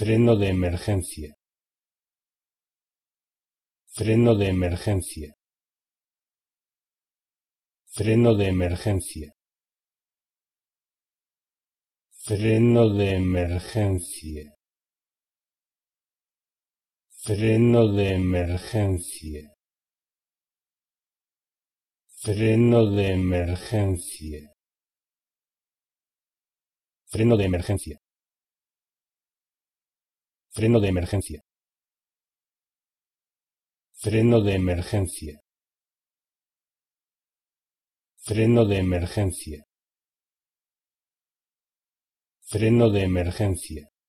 Freno de emergencia. Freno de emergencia. Freno de emergencia. Freno de emergencia. Freno de emergencia. Freno de emergencia. Freno de emergencia. Freno de emergencia. Freno de emergencia. Freno de emergencia. Freno de emergencia.